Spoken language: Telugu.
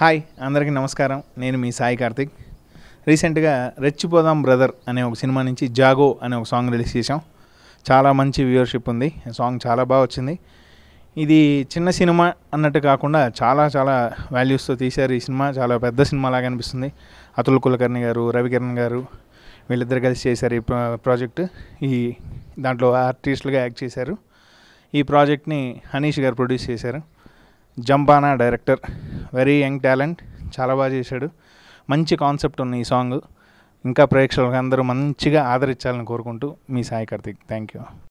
హాయ్ అందరికీ నమస్కారం నేను మీ సాయి కార్తిక్ రీసెంట్గా రెచ్చిపోదాం బ్రదర్ అనే ఒక సినిమా నుంచి జాగో అనే ఒక సాంగ్ రిలీజ్ చేసాం చాలా మంచి వ్యూవర్షిప్ ఉంది సాంగ్ చాలా బాగా వచ్చింది ఇది చిన్న సినిమా అన్నట్టు కాకుండా చాలా చాలా వాల్యూస్తో తీశారు ఈ సినిమా చాలా పెద్ద సినిమా లాగా అనిపిస్తుంది అతుల్ కులకర్ణి గారు రవికిరణ్ గారు వీళ్ళిద్దరు కలిసి చేశారు ఈ ప్రాజెక్ట్ ఈ దాంట్లో ఆర్టిస్టులుగా యాక్ట్ చేశారు ఈ ప్రాజెక్ట్ని హనీష్ గారు ప్రొడ్యూస్ చేశారు జంబానా డైరెక్టర్ వెరీ యంగ్ టాలెంట్ చాలా బాగా చేశాడు మంచి కాన్సెప్ట్ ఉంది ఈ సాంగ్ ఇంకా ప్రేక్షకులకు అందరూ మంచిగా ఆదరించాలని కోరుకుంటూ మీ సాయి కార్తిక్ థ్యాంక్ యూ